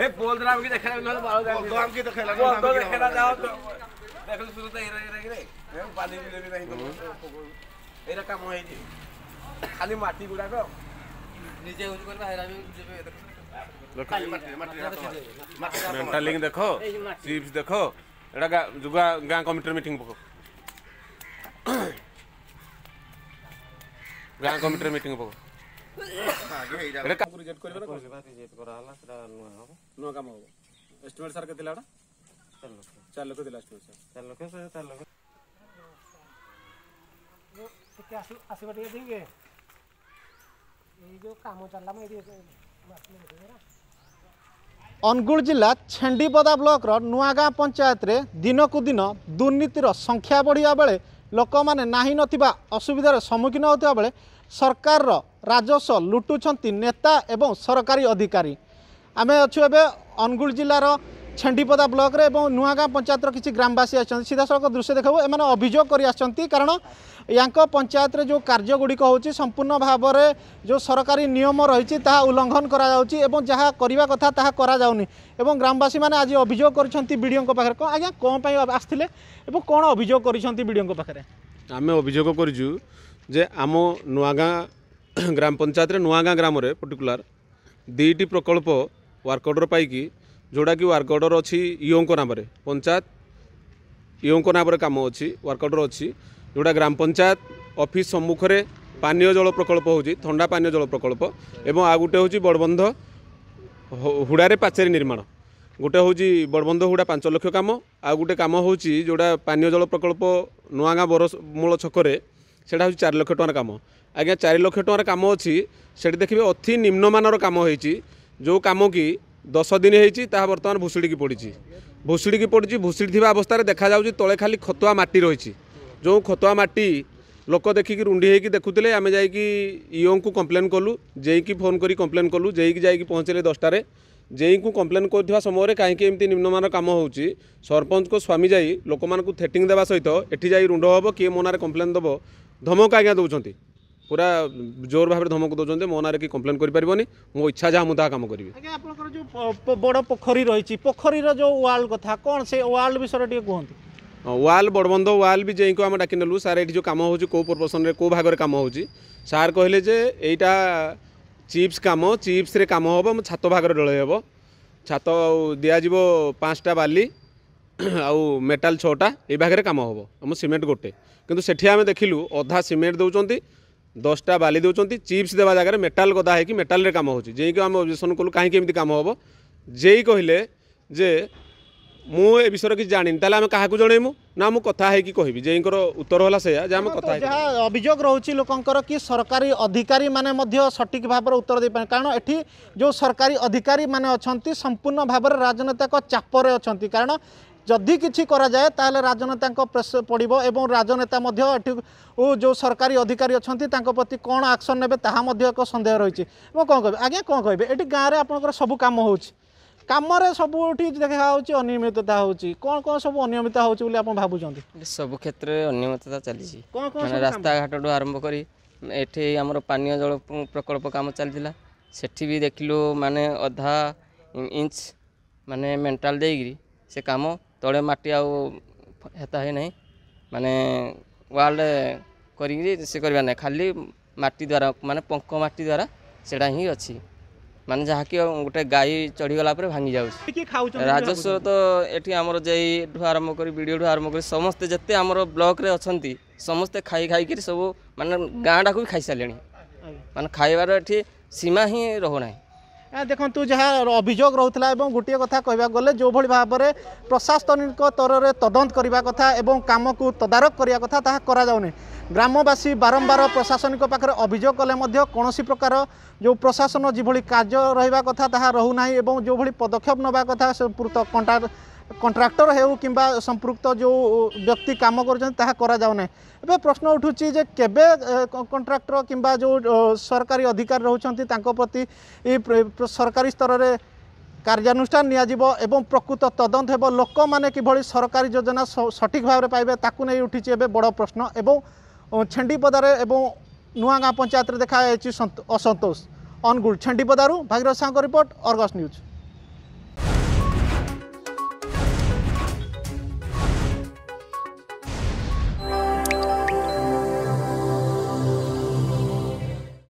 हे बोल देना मुझे देखा ना बाल दे तो हम की तो खेला तो ना तो देखना जाओ तो देख ले सुनते तो, ही रहे रे मैं पानी भी नहीं तो एरा काम होई जी खाली माटी गुड़ा को नीचे उज कर हेरा भी जेबे मेंटलिंग देखो चिप्स देखो एटा जुगा गां कमिटर मीटिंग पको गां कमिटर मीटिंग पको ଆଗେ ହେଇଟା ରିଜେକ୍ଟ କରିବେ ନା ରିଜେକ୍ଟ କରା ହେଲା ସେଟା ନୂଆ ହବ ନୂଆ କାମ ହବ ଏଷ୍ଟିମେଟ୍ ସାର୍ କେତେ ଥିଲା ଚାରି ଲକ୍ଷ ଥିଲା ଏଷ୍ଟିମେଟ୍ ସାର୍ ଚାରି ଲକ୍ଷ ଚାରି ଲକ୍ଷ ଆସିବ ଟିକେ ଦେଖିବେ ଏଇ ଯୋଉ କାମ ଚାଲିଲା ମୁଁ ଏଇଠି ଅନୁଗୁଳ ଜିଲ୍ଲା ଛେଣ୍ଡିପଦା ବ୍ଲକର ନୂଆଗାଁ ପଞ୍ଚାୟତରେ ଦିନକୁ ଦିନ ଦୁର୍ନୀତିର ସଂଖ୍ୟା ବଢ଼ିବା ବେଳେ ଲୋକମାନେ ନାହିଁ ନଥିବା ଅସୁବିଧାର ସମ୍ମୁଖୀନ ହେଉଥିବା ବେଳେ ସରକାରର ରାଜସ୍ୱ ଲୁଟୁଛନ୍ତି ନେତା ଏବଂ ସରକାରୀ ଅଧିକାରୀ ଆମେ ଅଛୁ ଏବେ ଅନୁଗୁଳ ଜିଲ୍ଲାର ଛେଣ୍ଡିପଦା ବ୍ଲକରେ ଏବଂ ନୂଆଗାଁ ପଞ୍ଚାୟତର କିଛି ଗ୍ରାମବାସୀ ଆସିଛନ୍ତି ସିଧାସଳଖ ଦୃଶ୍ୟ ଦେଖାଉ ଏମାନେ ଅଭିଯୋଗ କରିଆସିଛନ୍ତି କାରଣ ୟାଙ୍କ ପଞ୍ଚାୟତରେ ଯେଉଁ କାର୍ଯ୍ୟଗୁଡ଼ିକ ହେଉଛି ସମ୍ପୂର୍ଣ୍ଣ ଭାବରେ ଯେଉଁ ସରକାରୀ ନିୟମ ରହିଛି ତାହା ଉଲ୍ଲଙ୍ଘନ କରାଯାଉଛି ଏବଂ ଯାହା କରିବା କଥା ତାହା କରାଯାଉନି ଏବଂ ଗ୍ରାମବାସୀମାନେ ଆଜି ଅଭିଯୋଗ କରିଛନ୍ତି ବିଡ଼ିଓଙ୍କ ପାଖରେ କ'ଣ ଆଜ୍ଞା କ'ଣ ପାଇଁ ଆସିଥିଲେ ଏବଂ କ'ଣ ଅଭିଯୋଗ କରିଛନ୍ତି ବିଡ଼ିଓଙ୍କ ପାଖରେ ଆମେ ଅଭିଯୋଗ କରିଛୁ ଯେ ଆମ ନୂଆଗାଁ ଗ୍ରାମ ପଞ୍ଚାୟତରେ ନୂଆଗାଁ ଗ୍ରାମରେ ପର୍ଟିକୁଲାର ଦୁଇଟି ପ୍ରକଳ୍ପ ୱାର୍କ ଅର୍ଡ଼ର ପାଇକି ଯେଉଁଟାକି ୱାର୍କ ଅର୍ଡ଼ର ଅଛି ଇଓଙ୍କ ନାମରେ ପଞ୍ଚାୟତ ଇଓଙ୍କ ନାମରେ କାମ ଅଛି ୱାର୍କ ଅର୍ଡ଼ର ଅଛି ଯେଉଁଟା ଗ୍ରାମ ପଞ୍ଚାୟତ ଅଫିସ୍ ସମ୍ମୁଖରେ ପାନୀୟ ଜଳ ପ୍ରକଳ୍ପ ହେଉଛି ଥଣ୍ଡା ପାନୀୟ ଜଳ ପ୍ରକଳ୍ପ ଏବଂ ଆଉ ଗୋଟେ ହେଉଛି ବଡ଼ବନ୍ଧ ହୁଡ଼ାରେ ପାଚେରୀ ନିର୍ମାଣ ଗୋଟେ ହେଉଛି ବଡ଼ବନ୍ଧ ହୁଡ଼ା ପାଞ୍ଚ ଲକ୍ଷ କାମ ଆଉ ଗୋଟେ କାମ ହେଉଛି ଯେଉଁଟା ପାନୀୟ ଜଳ ପ୍ରକଳ୍ପ ନୂଆଗାଁ ବରମୂଳ ଛକରେ ସେଇଟା ହେଉଛି ଚାରି ଲକ୍ଷ ଟଙ୍କାର କାମ ଆଜ୍ଞା ଚାରି ଲକ୍ଷ ଟଙ୍କାର କାମ ଅଛି ସେଠି ଦେଖିବେ ଅତି ନିମ୍ନମାନର କାମ ହେଇଛି ଯେଉଁ କାମ କି ଦଶ ଦିନ ହେଇଛି ତାହା ବର୍ତ୍ତମାନ ଭୁଷୁଡ଼ିକି ପଡ଼ିଛି ଭୁଷୁଡ଼ିକି ପଡ଼ିଛି ଭୁଷୁଡ଼ି ଥିବା ଅବସ୍ଥାରେ ଦେଖାଯାଉଛି ତଳେ ଖାଲି ଖତୁଆ ମାଟି ରହିଛି ଯେଉଁ ଖତୁଆ ମାଟି ଲୋକ ଦେଖିକି ରୁଣ୍ଡି ହେଇକି ଦେଖୁଥିଲେ ଆମେ ଯାଇକି ଇଓଙ୍କୁ କମ୍ପ୍ଲେନ୍ କଲୁ ଜେଇକି ଫୋନ୍ କରି କମ୍ପ୍ଲେନ୍ କଲୁ ଜେଇକି ଯାଇକି ପହଞ୍ଚିଲେ ଦଶଟାରେ ଜେଇଙ୍କୁ କମ୍ପ୍ଲେନ୍ କରୁଥିବା ସମୟରେ କାହିଁକି ଏମିତି ନିମ୍ନମାନର କାମ ହେଉଛି ସରପଞ୍ଚଙ୍କ ସ୍ୱାମୀ ଯାଇ ଲୋକମାନଙ୍କୁ ଥେଟିଂ ଦେବା ସହିତ ଏଠି ଯାଇ ରୁଣ୍ଡ ହେବ କିଏ ମୋ ନାଁରେ କମ୍ପ୍ଲେନ୍ ଦେବ ଧମକ ଆଜ୍ଞା ଦେଉଛନ୍ତି ପୁରା ଜୋର ଭାବରେ ଧମକ ଦେଉଛନ୍ତି ମୋ ନାଁରେ କି କମ୍ପ୍ଲେନ୍ କରିପାରିବନି ମୋ ଇଚ୍ଛା ଯାହା ମୁଁ ତାହା କାମ କରିବି ଆଜ୍ଞା ଆପଣଙ୍କର ଯେଉଁ ବଡ଼ ପୋଖରୀ ରହିଛି ପୋଖରୀର ଯେଉଁ ୱାଲ୍ କଥା କ'ଣ ସେ ୱାଲ୍ ବିଷୟରେ ଟିକେ କୁହନ୍ତୁ ওয়াল বড়বন্ধ ওয়াল ବି ଯାଇକି ଆମେ ଡାକିନେଲୁ ସାର୍ ଏଇଠି ଯେଉଁ କାମ ହେଉଛି କେଉଁ ପ୍ରପୋସନରେ କେଉଁ ଭାଗରେ କାମ ହେଉଛି ସାର୍ କହିଲେ ଯେ ଏଇଟା ଚିପ୍ସ କାମ ଚିପ୍ସରେ କାମ ହେବ ଆମ ଛାତ ଭାଗରେ ଡଳେଇ ହେବ ଛାତ ଦିଆଯିବ ପାଞ୍ଚଟା ବାଲି ଆଉ ମେଟାଲ ଛଅଟା ଏଇ ଭାଗରେ କାମ ହେବ ଆମ ସିମେଣ୍ଟ ଗୋଟେ କିନ୍ତୁ ସେଠି ଆମେ ଦେଖିଲୁ ଅଧା ସିମେଣ୍ଟ ଦେଉଛନ୍ତି ଦଶଟା ବାଲି ଦେଉଛନ୍ତି ଚିପ୍ସ ଦେବା ଜାଗାରେ ମେଟାଲ ଗଦା ହେଇକି ମେଟାଲରେ କାମ ହେଉଛି ଯେଇକି ଆମେ ଅବଜେକ୍ସନ୍ କଲୁ କାହିଁକି ଏମିତି କାମ ହେବ ଯେଇ କହିଲେ ଯେ ମୁଁ ଏ ବିଷୟରେ କିଛି ଜାଣିନି ତାହେଲେ ଆମେ କାହାକୁ ଜଣେଇମୁ ନା ମୁଁ କଥା ହେଇକି କହିବି ଜେଇଙ୍କର ଉତ୍ତର ହେଲା ସେଇଆ ଯେ ଆମେ କଥା ଯାହା ଅଭିଯୋଗ ରହୁଛି ଲୋକଙ୍କର କି ସରକାରୀ ଅଧିକାରୀମାନେ ମଧ୍ୟ ସଠିକ୍ ଭାବରେ ଉତ୍ତର ଦେଇପାରିବେ କାରଣ ଏଠି ଯେଉଁ ସରକାରୀ ଅଧିକାରୀମାନେ ଅଛନ୍ତି ସମ୍ପୂର୍ଣ୍ଣ ଭାବରେ ରାଜନେତାଙ୍କ ଚାପରେ ଅଛନ୍ତି କାରଣ ଯଦି କିଛି କରାଯାଏ ତାହେଲେ ରାଜନେତାଙ୍କ ପ୍ରେସ ପଡ଼ିବ ଏବଂ ରାଜନେତା ମଧ୍ୟ ଏଠି ଯେଉଁ ସରକାରୀ ଅଧିକାରୀ ଅଛନ୍ତି ତାଙ୍କ ପ୍ରତି କ'ଣ ଆକ୍ସନ୍ ନେବେ ତାହା ମଧ୍ୟ ଏକ ସନ୍ଦେହ ରହିଛି ମୁଁ କ'ଣ କହିବି ଆଜ୍ଞା କ'ଣ କହିବେ ଏଠି ଗାଁରେ ଆପଣଙ୍କର ସବୁ କାମ ହେଉଛି কামরে সবুঠি দেখা হচ্ছে অনিয়মিততা হচ্ছে কোন কোন সব অনিয়মিততা হচ্ছে বলে আপনি ভাবুছেন সব ক্ষেত্রে অনিয়মিততা চালিছি মানে রাস্তাঘাটু আরম্ভ করি এটি আমার পানীয় জল প্রকল্প কাম চালিলা সেটি বি দেখিলু মানে অধা ইঞ্চ মানে মেন্টাল দেইকি সে কাম তলে মাটি আউ হেতা হয়ে নাই মানে ওয়াল করি সে করবা না খালি মাটি দ্বারা মানে পঙ্ক মাটি দ্বারা সেটা হি অছি ମାନେ ଯାହାକି ଗୋଟେ ଗାଈ ଚଢ଼ିଗଲା ପରେ ଭାଙ୍ଗି ଯାଉଛି ରାଜସ୍ୱ ତ ଏଠି ଆମର ଯେଇଠୁ ଆରମ୍ଭ କରି ବିଡ଼ିଓଠୁ ଆରମ୍ଭ କରି ସମସ୍ତେ ଯେତେ ଆମର ବ୍ଲକରେ ଅଛନ୍ତି ସମସ୍ତେ ଖାଇ ଖାଇକିରି ସବୁ ମାନେ ଗାଁଟାକୁ ବି ଖାଇସାରିଲେଣି ମାନେ ଖାଇବାର ଏଠି ସୀମା ହିଁ ରହୁନାହିଁ ଦେଖନ୍ତୁ ଯାହା ଅଭିଯୋଗ ରହୁଥିଲା ଏବଂ ଗୋଟିଏ କଥା କହିବାକୁ ଗଲେ ଯେଉଁଭଳି ଭାବରେ ପ୍ରଶାସନିକ ସ୍ତରରେ ତଦନ୍ତ କରିବା କଥା ଏବଂ କାମକୁ ତଦାରଖ କରିବା କଥା ତାହା କରାଯାଉନି ଗ୍ରାମବାସୀ ବାରମ୍ବାର ପ୍ରଶାସନିକ ପାଖରେ ଅଭିଯୋଗ କଲେ ମଧ୍ୟ କୌଣସି ପ୍ରକାର ଯେଉଁ ପ୍ରଶାସନ ଯେଭଳି କାର୍ଯ୍ୟ ରହିବା କଥା ତାହା ରହୁନାହିଁ ଏବଂ ଯେଉଁଭଳି ପଦକ୍ଷେପ ନେବା କଥା କଣ୍ଟା কন্ট্রাক্টর হেউ কিংবা সম্পৃক্ত যে ব্যক্তি কাম করছেন তাহা করা যাও না এবে প্রশ্ন উঠুছি যে কেবে কন্ট্রাক্টর কিংবা যে সরকারি অধিকারী রয়েছেন তাঁর প্রতি সরকারি স্তরের কার্যানুষ্ঠান নিয়াযিব এবং প্রকৃত তদন্ত হব লোকমানে কিভাবে সরকারি যোজনা সঠিক ভাবে পাইবে তাকে নিয়ে উঠিছে এবে বড় প্রশ্ন এবং ছেন্ডিপদারে এবং নুয়াগাঁ পঞ্চায়েতের দেখা যাইছি অসন্তোষ অনুগুল ছেন্ডিপদারু ভাগীরথ সাহঙ্ক রিপোর্ট অর্গস নিউজ